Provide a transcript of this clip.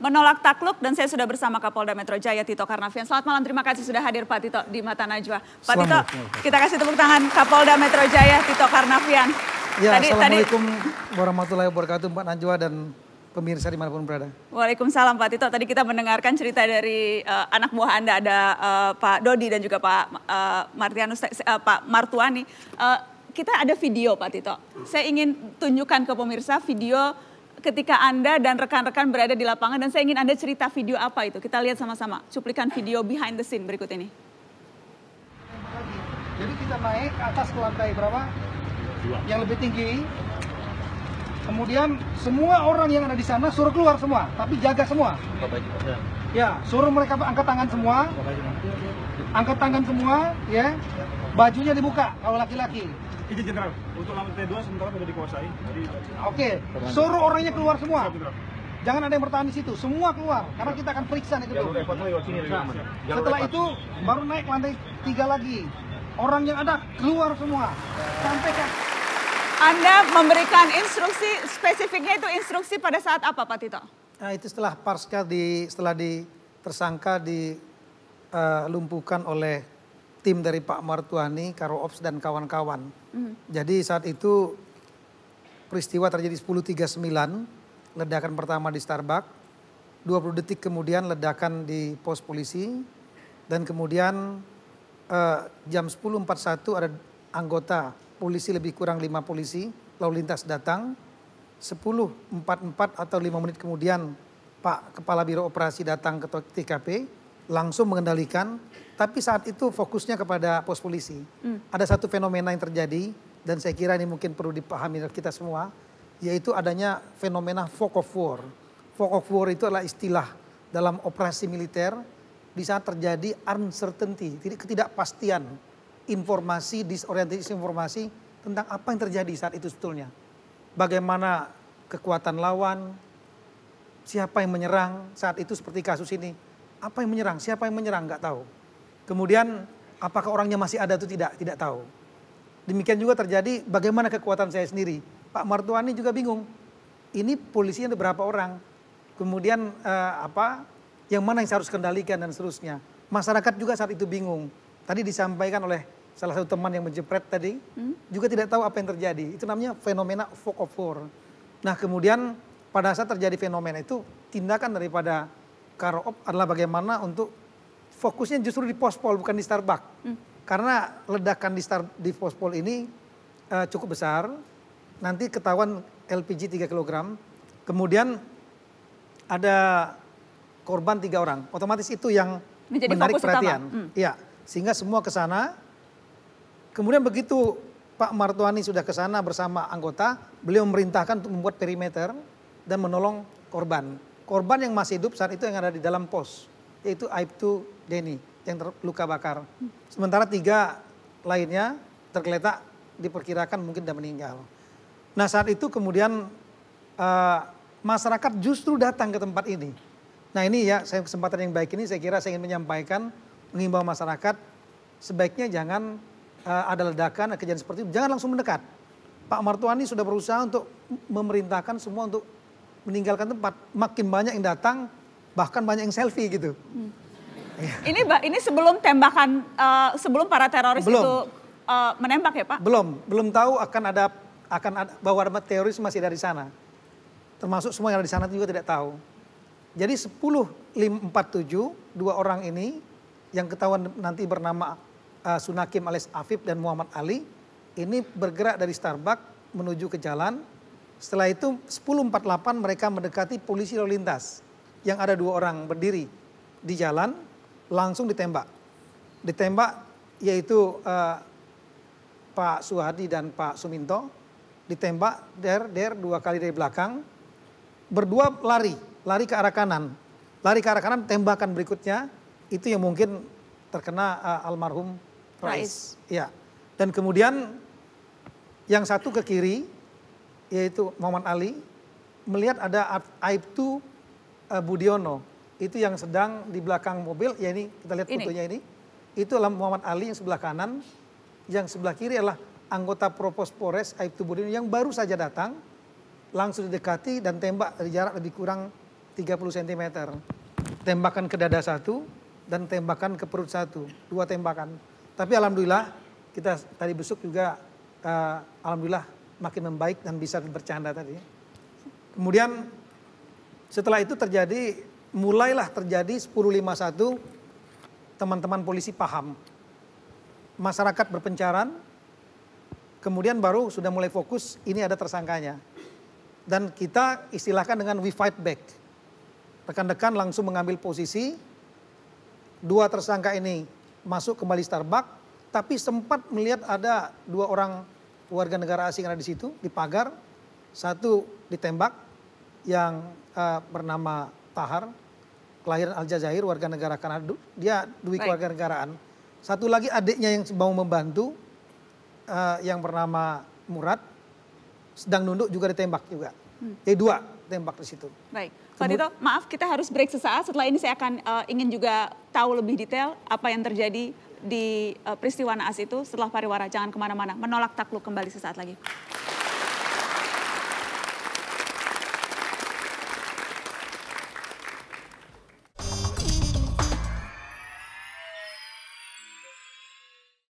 menolak takluk dan saya sudah bersama Kapolda Metro Jaya Tito Karnavian. Selamat malam, terima kasih sudah hadir Pak Tito di Mata Najwa. Pak Tito, kita kasih tepuk tangan Kapolda Metro Jaya Tito Karnavian. Ya, tadi, Assalamualaikum tadi... warahmatullahi wabarakatuh Mbak Najwa dan pemirsa dimanapun berada. Waalaikumsalam Pak Tito, tadi kita mendengarkan cerita dari uh, anak buah Anda ada uh, Pak Dodi dan juga Pak uh, Martianus, uh, Pak Martuani. Uh, kita ada video Pak Tito, saya ingin tunjukkan ke pemirsa video ketika Anda dan rekan-rekan berada di lapangan dan saya ingin Anda cerita video apa itu. Kita lihat sama-sama cuplikan video behind the scene berikut ini. Jadi kita naik atas ke lantai berapa? Yang lebih tinggi. Kemudian semua orang yang ada di sana suruh keluar semua, tapi jaga semua. Ya, suruh mereka angkat tangan semua. Angkat tangan semua, ya. Bajunya dibuka kalau laki-laki izin iya, jenderal untuk lantai dua sementara sudah dikuasai jadi oke okay. suruh orangnya keluar semua iya, jangan ada yang bertahan di situ semua keluar karena kita akan periksa itu dulu nah, setelah itu baru naik lantai tiga lagi orang yang ada keluar semua sampai ke anda memberikan instruksi spesifiknya itu instruksi pada saat apa Pak Tito? Nah, itu setelah Parska di setelah di tersangka dilumpuhkan eh, oleh tim dari Pak Martuani, Karo Ops dan kawan-kawan. Mm. Jadi saat itu peristiwa terjadi 10.39, ledakan pertama di Starbucks, 20 detik kemudian ledakan di pos polisi dan kemudian uh, jam 10.41 ada anggota polisi lebih kurang 5 polisi lalu lintas datang 10.44 atau 5 menit kemudian Pak Kepala Biro Operasi datang ke TKP langsung mengendalikan, tapi saat itu fokusnya kepada pos polisi. Hmm. Ada satu fenomena yang terjadi dan saya kira ini mungkin perlu dipahami oleh kita semua, yaitu adanya fenomena fog of war. Fog of war itu adalah istilah dalam operasi militer di saat terjadi uncertainty, ketidakpastian informasi, disorientasi informasi tentang apa yang terjadi saat itu sebetulnya. Bagaimana kekuatan lawan, siapa yang menyerang saat itu seperti kasus ini apa yang menyerang, siapa yang menyerang nggak tahu. Kemudian apakah orangnya masih ada atau tidak, tidak tahu. Demikian juga terjadi bagaimana kekuatan saya sendiri. Pak Martuani juga bingung. Ini polisinya ada berapa orang? Kemudian eh, apa? Yang mana yang saya harus kendalikan dan seterusnya. Masyarakat juga saat itu bingung. Tadi disampaikan oleh salah satu teman yang menjepret tadi, hmm? juga tidak tahu apa yang terjadi. Itu namanya fenomena fog of war. Nah kemudian pada saat terjadi fenomena itu, tindakan daripada Karoop adalah bagaimana untuk fokusnya justru di pospol bukan di Starbucks. Hmm. Karena ledakan di star di pospol ini uh, cukup besar. Nanti ketahuan LPG 3 kg. Kemudian ada korban tiga orang. Otomatis itu yang Menjadi menarik fokus perhatian. Hmm. Ya, sehingga semua ke sana. Kemudian begitu Pak Martuani sudah ke sana bersama anggota, beliau memerintahkan untuk membuat perimeter dan menolong korban. Korban yang masih hidup saat itu yang ada di dalam pos, yaitu Aibtu Deni yang terluka bakar. Sementara tiga lainnya tergeletak diperkirakan mungkin sudah meninggal. Nah saat itu kemudian uh, masyarakat justru datang ke tempat ini. Nah ini ya saya kesempatan yang baik ini saya kira saya ingin menyampaikan mengimbau masyarakat sebaiknya jangan uh, ada ledakan kejadian seperti itu jangan langsung mendekat. Pak Martuani sudah berusaha untuk memerintahkan semua untuk meninggalkan tempat, makin banyak yang datang, bahkan banyak yang selfie gitu. Hmm. Ini ini sebelum tembakan uh, sebelum para teroris belum. itu uh, menembak ya, Pak? Belum, belum tahu akan ada akan ada, bahwa ada teroris masih dari sana. Termasuk semua yang ada di sana juga tidak tahu. Jadi 10547 dua orang ini yang ketahuan nanti bernama uh, Sunakim alias Afif dan Muhammad Ali ini bergerak dari Starbucks menuju ke jalan setelah itu 10.48 mereka mendekati polisi lalu lintas yang ada dua orang berdiri di jalan langsung ditembak. Ditembak yaitu uh, Pak Suhadi dan Pak Suminto ditembak der der dua kali dari belakang. Berdua lari, lari ke arah kanan. Lari ke arah kanan tembakan berikutnya itu yang mungkin terkena uh, almarhum Rais. Rais. Ya. Dan kemudian yang satu ke kiri, yaitu Muhammad Ali melihat ada Aibtu eh, Budiono itu yang sedang di belakang mobil ya ini kita lihat ini. fotonya ini itu adalah Muhammad Ali yang sebelah kanan yang sebelah kiri adalah anggota Propos Polres Aibtu Budiono yang baru saja datang langsung didekati dan tembak dari jarak lebih kurang 30 cm tembakan ke dada satu dan tembakan ke perut satu dua tembakan tapi alhamdulillah kita tadi besok juga uh, alhamdulillah makin membaik dan bisa bercanda tadi. Kemudian setelah itu terjadi, mulailah terjadi 1051 teman-teman polisi paham. Masyarakat berpencaran, kemudian baru sudah mulai fokus ini ada tersangkanya. Dan kita istilahkan dengan we fight back. Rekan-rekan langsung mengambil posisi, dua tersangka ini masuk kembali Starbucks, tapi sempat melihat ada dua orang warga negara asing ada di situ, dipagar, Satu ditembak yang uh, bernama Tahar, kelahiran Aljazair, warga negara Kanada. Dia duit warga negaraan. Satu lagi adiknya yang mau membantu, uh, yang bernama Murad, sedang nunduk juga ditembak juga. Hmm. Jadi eh, dua tembak di situ. Baik. Pak Tito, maaf kita harus break sesaat. Setelah ini saya akan uh, ingin juga tahu lebih detail apa yang terjadi di uh, peristiwa naas itu setelah pariwara. Jangan kemana-mana, menolak takluk kembali sesaat lagi.